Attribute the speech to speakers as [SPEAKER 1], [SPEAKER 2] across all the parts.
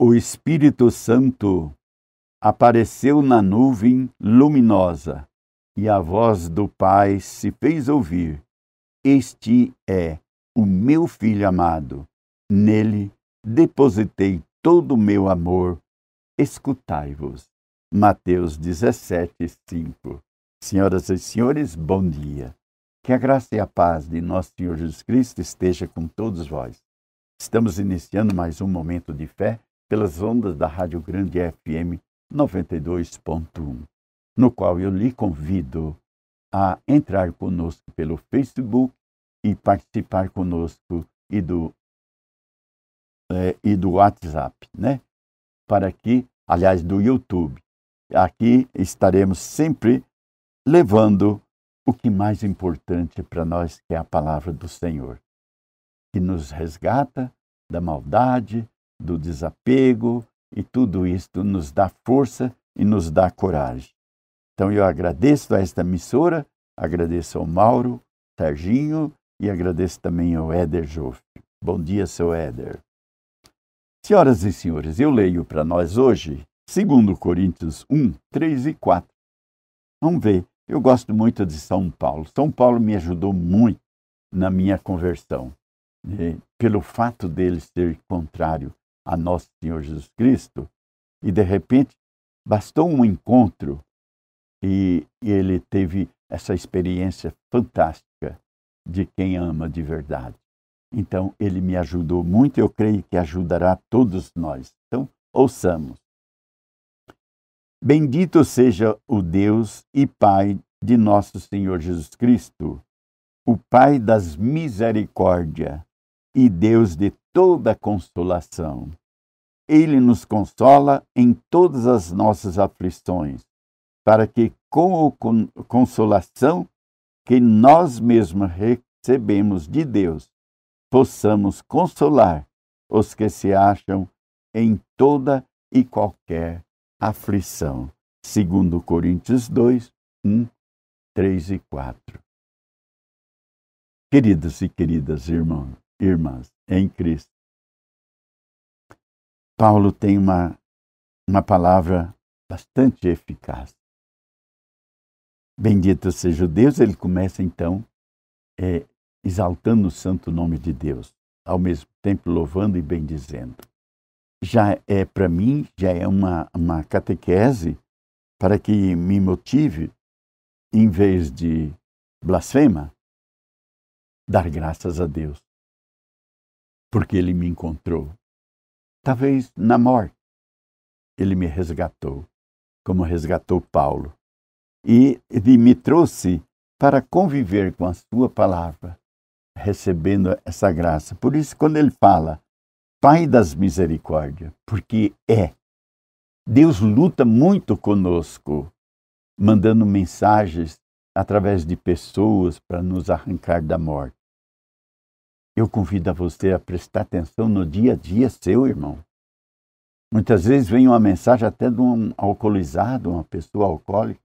[SPEAKER 1] o Espírito Santo apareceu na nuvem luminosa e a voz do Pai se fez ouvir: Este é o meu filho amado, nele depositei todo o meu amor, escutai-vos. Mateus 17, 5. Senhoras e senhores, bom dia. Que a graça e a paz de nosso Senhor Jesus Cristo esteja com todos vós. Estamos iniciando mais um momento de fé pelas ondas da Rádio Grande FM 92.1, no qual eu lhe convido a entrar conosco pelo Facebook e participar conosco e do, é, e do WhatsApp, né? Para que, aliás, do YouTube. Aqui estaremos sempre levando o que mais importante para nós, que é a palavra do Senhor, que nos resgata da maldade, do desapego e tudo isto nos dá força e nos dá coragem. Então eu agradeço a esta emissora, agradeço ao Mauro, Serginho e agradeço também ao Éder Joff. Bom dia, seu Éder. Senhoras e senhores, eu leio para nós hoje 2 Coríntios 1, 3 e 4. Vamos ver, eu gosto muito de São Paulo. São Paulo me ajudou muito na minha conversão, né? pelo fato dele ser contrário a nosso Senhor Jesus Cristo, e de repente bastou um encontro e, e ele teve essa experiência fantástica de quem ama de verdade. Então, ele me ajudou muito, eu creio que ajudará todos nós. Então, ouçamos. Bendito seja o Deus e Pai de nosso Senhor Jesus Cristo, o Pai das misericórdia e Deus de toda consolação. Ele nos consola em todas as nossas aflições, para que, com a consolação que nós mesmos recebemos de Deus, possamos consolar os que se acham em toda e qualquer aflição. Segundo Coríntios 2, 1, 3 e 4. Queridos e queridas irmãos, irmãs em Cristo. Paulo tem uma, uma palavra bastante eficaz. Bendito seja Deus, ele começa então é, exaltando o santo nome de Deus, ao mesmo tempo louvando e bendizendo. Já é para mim, já é uma, uma catequese para que me motive, em vez de blasfema, dar graças a Deus porque ele me encontrou. Talvez na morte, ele me resgatou, como resgatou Paulo, e me trouxe para conviver com a sua palavra, recebendo essa graça. Por isso, quando ele fala, Pai das misericórdias, porque é. Deus luta muito conosco, mandando mensagens através de pessoas para nos arrancar da morte. Eu convido a você a prestar atenção no dia a dia seu, irmão. Muitas vezes vem uma mensagem até de um alcoolizado, uma pessoa alcoólica.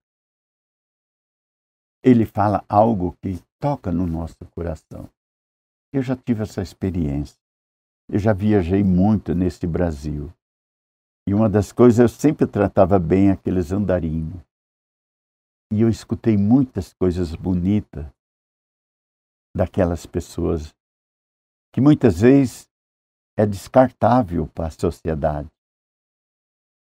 [SPEAKER 1] Ele fala algo que toca no nosso coração. Eu já tive essa experiência. Eu já viajei muito nesse Brasil. E uma das coisas, eu sempre tratava bem aqueles andarinhos. E eu escutei muitas coisas bonitas daquelas pessoas que muitas vezes é descartável para a sociedade.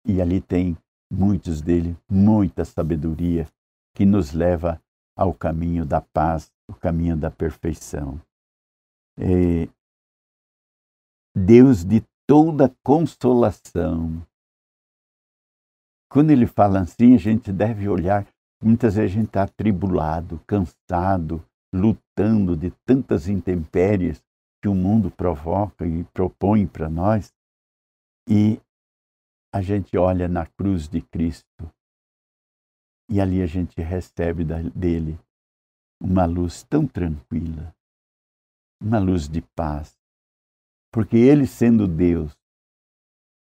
[SPEAKER 1] E ali tem muitos dele muita sabedoria que nos leva ao caminho da paz, o caminho da perfeição. É, Deus de toda consolação. Quando ele fala assim, a gente deve olhar. Muitas vezes a gente está atribulado, cansado, lutando de tantas intempéries, que o mundo provoca e propõe para nós, e a gente olha na cruz de Cristo e ali a gente recebe dele uma luz tão tranquila, uma luz de paz, porque ele, sendo Deus,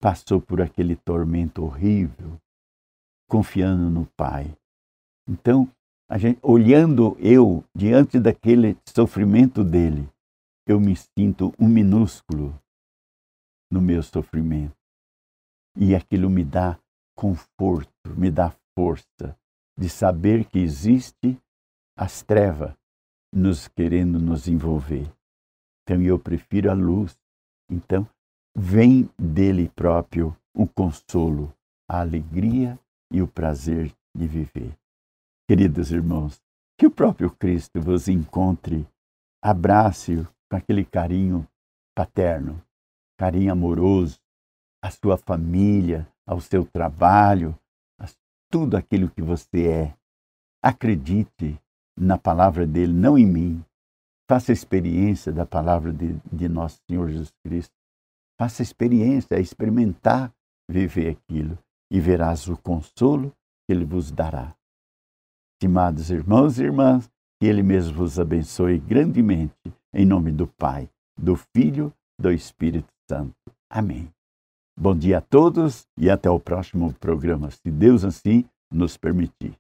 [SPEAKER 1] passou por aquele tormento horrível, confiando no Pai. Então, a gente, olhando eu diante daquele sofrimento dele, eu me sinto um minúsculo no meu sofrimento. E aquilo me dá conforto, me dá força de saber que existe as trevas nos querendo nos envolver. Então eu prefiro a luz. Então vem dele próprio o consolo, a alegria e o prazer de viver. Queridos irmãos, que o próprio Cristo vos encontre, abrace-o com aquele carinho paterno, carinho amoroso à sua família, ao seu trabalho, a tudo aquilo que você é. Acredite na palavra dele, não em mim. Faça experiência da palavra de, de nosso Senhor Jesus Cristo. Faça experiência, é experimentar viver aquilo e verás o consolo que ele vos dará. Estimados irmãos e irmãs, que ele mesmo vos abençoe grandemente em nome do Pai, do Filho, do Espírito Santo. Amém. Bom dia a todos e até o próximo programa, se Deus assim nos permitir.